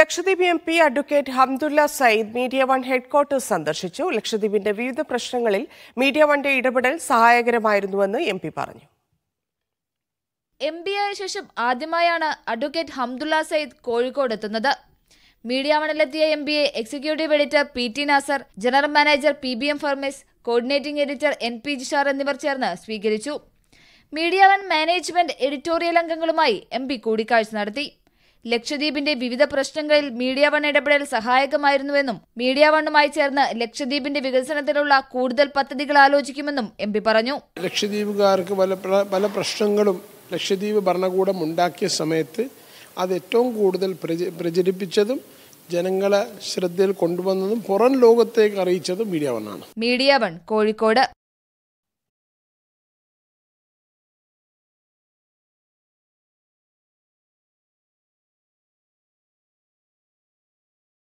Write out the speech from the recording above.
Lakshadweep M P advocate Hamdullah Sayeed media one headquarters സന്ദർശിച്ചു ലക്ഷദ്വീപിന്റെ വിവിധ പ്രശ്നങ്ങളിൽ മീഡിയ വണ്ടെ ഇടപെടൽ സഹായകരമായിരുന്നുവെന്ന് എം പി പറഞ്ഞു എം പി ആയ ശേഷം ആദ്യമായാണ് അഡ്വക്കേറ്റ് ഹംദുല്ല സയ്യിദ് കോഴിക്കോട് എത്തുന്നത് മീഡിയ വണ്ണിലെത്തിയ M A executive editor P T Nasar general manager P B M Farmees coordinating editor N P Jishar എന്നിവർ ചേർന്ന് സ്വീകരിച്ചു മീഡിയ വൺ മാനേജ്മെന്റ് എഡിറ്റോറിയൽ അംഗങ്ങളുമായി എം പി കൂടിക്കാഴ്ച നടത്തി ലക്ഷദ്വീപിന്റെ വിവിധ പ്രശ്നങ്ങളിൽ മീഡിയ വൺ ഇടപെടൽ സഹായകമായിരുന്നുവെന്നും മീഡിയ വണ്ണുമായി ചേർന്ന് ലക്ഷദ്വീപിന്റെ വികസനത്തിനുള്ള കൂടുതൽ പദ്ധതികൾ ആലോചിക്കുമെന്നും എം പി പറഞ്ഞു ലക്ഷദ്വീപുകാർക്ക് പല പ്രശ്നങ്ങളും ലക്ഷദ്വീപ് ഭരണകൂടം ഉണ്ടാക്കിയ സമയത്ത് അത് ഏറ്റവും കൂടുതൽ പ്രചരിപ്പിച്ചതും ജനങ്ങളെ ശ്രദ്ധയിൽ കൊണ്ടുവന്നതും പുറം ലോകത്തേക്ക് അറിയിച്ചതും മീഡിയ ആണ് മീഡിയ വൺ കോഴിക്കോട്